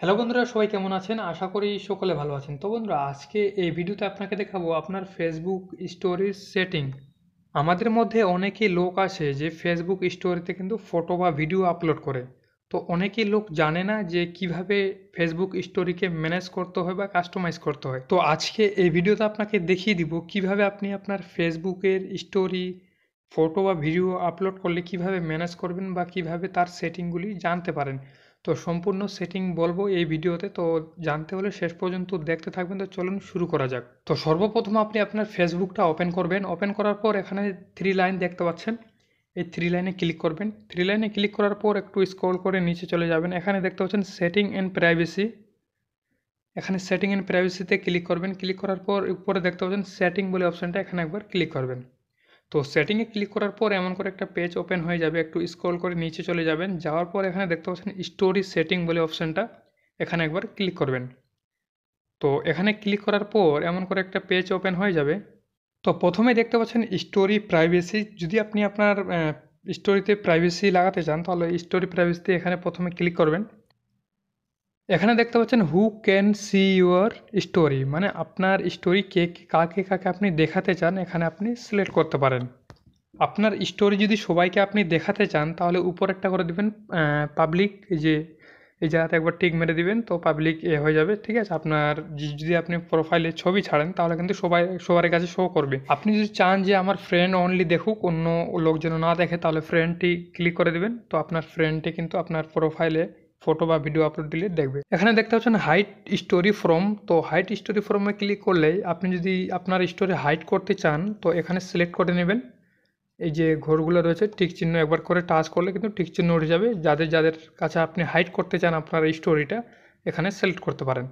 hello বন্ধুরা সবাই কেমন আছেন আশা করি সকলে ভালো আছেন তো বন্ধুরা আজকে এই ভিডিওতে আপনাকে দেখাবো আপনার ফেসবুক স্টোরির সেটিং আমাদের মধ্যে অনেকেই লোক আছে যে ফেসবুক স্টোরিতে কিন্তু ফটো বা ভিডিও আপলোড করে তো অনেকেই লোক জানে না যে কিভাবে ফেসবুক স্টোরিকে ম্যানেজ করতে হয় বা কাস্টমাইজ করতে হয় তো আজকে এই ভিডিওতে আপনাকে দেখিয়ে দিব কিভাবে আপনি আপনার ফেসবুকের স্টোরি ফটো বা ভিডিও আপলোড করলে কিভাবে ম্যানেজ করবেন বা কিভাবে তার সেটিংগুলি জানতে পারেন তো সম্পূর্ণ সেটিং বলবো এই ভিডিওতে তো জানতে হলে শেষ পর্যন্ত দেখতে থাকবেন তো চলুন শুরু করা যাক তো সর্বপ্রথম আপনি আপনার ফেসবুকটা ওপেন করবেন ওপেন করার পর এখানে থ্রি লাইন দেখতে পাচ্ছেন এই থ্রি লাইনে ক্লিক করবেন থ্রি লাইনে ক্লিক করার পর একটু স্ক্রল করে নিচে চলে যাবেন এখানে দেখতে পাচ্ছেন সেটিং অ্যান্ড প্রাইভেসি এখানে সেটিং অ্যান্ড প্রাইভেসিতে ক্লিক করবেন ক্লিক করার পর উপরে দেখতে পাচ্ছেন সেটিং বলে অপশানটা এখানে একবার ক্লিক করবেন তো সেটিংয়ে ক্লিক করার পর এমন করে একটা পেজ ওপেন হয়ে যাবে একটু স্ক্রল করে নিচে চলে যাবেন যাওয়ার পর এখানে দেখতে পাচ্ছেন স্টোরি সেটিং বলে অপশানটা এখানে একবার ক্লিক করবেন তো এখানে ক্লিক করার পর এমন করে একটা পেজ ওপেন হয়ে যাবে তো প্রথমে দেখতে পাচ্ছেন স্টোরি প্রাইভেসি যদি আপনি আপনার স্টোরিতে প্রাইভেসি লাগাতে চান তাহলে স্টোরি প্রাইভেসিতে এখানে প্রথমে ক্লিক করবেন এখানে দেখতে পাচ্ছেন who can see your story মানে আপনার স্টোরি কে কাকে কাকে আপনি দেখাতে চান এখানে আপনি সিলেক্ট করতে পারেন আপনার স্টোরি যদি সবাইকে আপনি দেখাতে চান তাহলে উপর একটা করে দেবেন পাবলিক যে এই জায়গাতে একবার টিক মেরে দিবেন তো পাবলিক এ হয়ে যাবে ঠিক আছে আপনার যদি আপনি প্রোফাইলে ছবি ছাড়েন তাহলে কিন্তু সবাই সবার কাছে শো করবে আপনি যদি চান যে আমার ফ্রেন্ড অনলি দেখুক অন্য লোক যেন না দেখে তাহলে ফ্রেন্ডটি ক্লিক করে দেবেন তো আপনার ফ্রেন্ডটি কিন্তু আপনার প্রোফাইলে ফটো বা ভিডিও আপলোড দিলে দেখবে এখানে দেখতে পাচ্ছেন হাইট স্টোরি ফ্রম তো হাইট স্টোরি ফ্রমে ক্লিক করলে আপনি যদি আপনার স্টোরি হাইট করতে চান তো এখানে সিলেক্ট করে নেবেন এই যে ঘরগুলো রয়েছে ঠিক চিহ্ন একবার করে টাচ করলে কিন্তু ঠিক চিহ্ন উঠে যাবে যাদের যাদের কাছে আপনি হাইট করতে চান আপনার এই স্টোরিটা এখানে সিলেক্ট করতে পারেন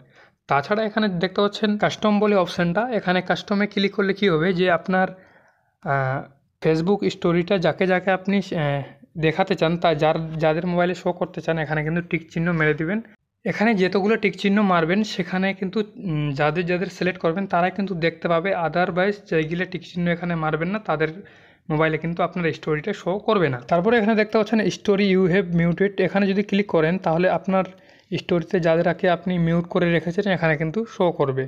তাছাড়া এখানে দেখতে পাচ্ছেন কাস্টম বলে অপশানটা এখানে কাস্টমে ক্লিক করলে কি হবে যে আপনার ফেসবুক স্টোরিটা যাকে যাকে আপনি দেখাতে চান তা যার যাদের মোবাইলে শো করতে চান এখানে কিন্তু টিক চিহ্ন মেরে দিবেন এখানে যেতগুলো টিক চিহ্ন মারবেন সেখানে কিন্তু যাদের যাদের সিলেক্ট করবেন তারা কিন্তু দেখতে পাবে আদারওয়াইজ যেগুলো টিক চিহ্ন এখানে মারবেন না তাদের মোবাইলে কিন্তু আপনার স্টোরিটা শো করবে না তারপরে এখানে দেখতে পাচ্ছেন স্টোরি ইউ হ্যাভ মিউটেড এখানে যদি ক্লিক করেন তাহলে আপনার স্টোরিতে যাদেরকে আপনি মিউট করে রেখেছেন এখানে কিন্তু শো করবে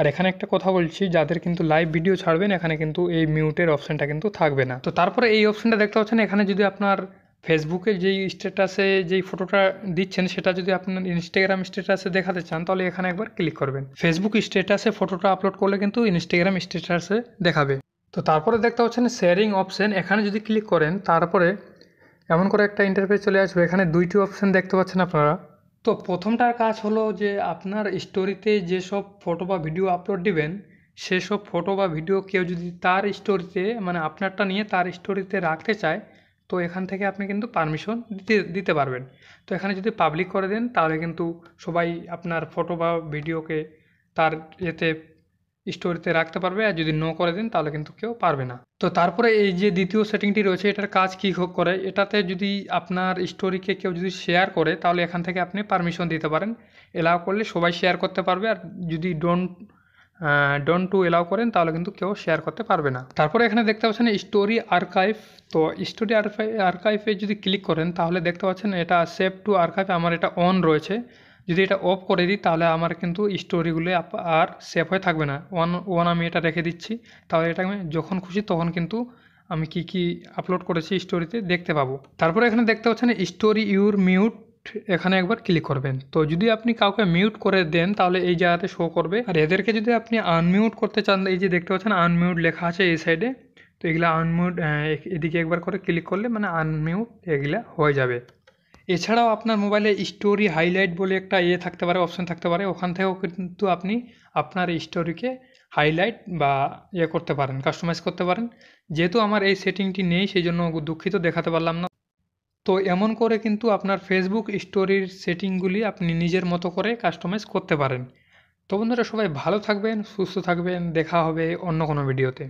আর এখানে একটা কথা বলছি যাদের কিন্তু লাইভ ভিডিও ছাড়বেন এখানে কিন্তু এই মিউটের অপশানটা কিন্তু থাকবে না তো তারপরে এই অপশানটা দেখতে পাচ্ছেন এখানে যদি আপনার ফেসবুকে যেই স্ট্যাটাসে যেই ফটোটা দিচ্ছেন সেটা যদি আপনার ইনস্টাগ্রাম স্ট্যাটাসে দেখাতে চান তাহলে এখানে একবার ক্লিক করবেন ফেসবুক স্ট্যাটাসে ফটোটা আপলোড করলে কিন্তু ইনস্টাগ্রাম স্ট্যাটাসে দেখাবে তো তারপরে দেখতে পাচ্ছেন শেয়ারিং অপশান এখানে যদি ক্লিক করেন তারপরে এমন করে একটা ইন্টারফেস চলে আসবে এখানে দুইটি অপশান দেখতে পাচ্ছেন আপনারা তো প্রথমটার কাজ হলো যে আপনার স্টোরিতে যেসব ফটো বা ভিডিও আপলোড দিবেন সেসব ফটো বা ভিডিও কেউ যদি তার স্টোরিতে মানে আপনারটা নিয়ে তার স্টোরিতে রাখতে চায় তো এখান থেকে আপনি কিন্তু পারমিশন দিতে দিতে পারবেন তো এখানে যদি পাবলিক করে দেন তাহলে কিন্তু সবাই আপনার ফটো বা ভিডিওকে তার এতে স্টোরিতে রাখতে পারবে আর যদি নো করে দেন তাহলে কিন্তু কেউ পারবে না তো তারপরে এই যে দ্বিতীয় সেটিংটি রয়েছে এটার কাজ কী করে এটাতে যদি আপনার স্টোরিকে কেউ যদি শেয়ার করে তাহলে এখান থেকে আপনি পারমিশন দিতে পারেন এলাও করলে সবাই শেয়ার করতে পারবে আর যদি ডোন্ট ডন টু এলাও করেন তাহলে কিন্তু কেউ শেয়ার করতে পারবে না তারপরে এখানে দেখতে পাচ্ছেন স্টোরি আর্কাইভ তো স্টোরি আর্কাইভে যদি ক্লিক করেন তাহলে দেখতে পাচ্ছেন এটা সেভ টু আর্কাইভ আমার এটা অন রয়েছে যদি এটা অফ করে দিই তাহলে আমার কিন্তু স্টোরিগুলো আর সেভ হয়ে থাকবে না ওয়ান ওয়ান আমি এটা রেখে দিচ্ছি তাহলে এটা আমি যখন খুশি তখন কিন্তু আমি কি কি আপলোড করেছি স্টোরিতে দেখতে পাবো তারপরে এখানে দেখতে পাচ্ছেন স্টোরি ইউর মিউট এখানে একবার ক্লিক করবেন তো যদি আপনি কাউকে মিউট করে দেন তাহলে এই জায়গাতে শো করবে আর এদেরকে যদি আপনি আনমিউট করতে চান এই যে দেখতে পাচ্ছেন আনমিউট লেখা আছে এই সাইডে তো এগুলো আনমিউট এদিকে একবার করে ক্লিক করলে মানে আনমিউট এগুলো হয়ে যাবে এছাড়াও আপনার মোবাইলে স্টোরি হাইলাইট বলে একটা ইয়ে থাকতে পারে অপশন থাকতে পারে ওখান থেকেও কিন্তু আপনি আপনার স্টোরিকে হাইলাইট বা ইয়ে করতে পারেন কাস্টমাইজ করতে পারেন যেহেতু আমার এই সেটিংটি নেই সেই জন্য দুঃখিত দেখাতে পারলাম না তো এমন করে কিন্তু আপনার ফেসবুক স্টোরির সেটিংগুলি আপনি নিজের মতো করে কাস্টমাইজ করতে পারেন তো বন্ধুরা সবাই ভালো থাকবেন সুস্থ থাকবেন দেখা হবে অন্য কোনো ভিডিওতে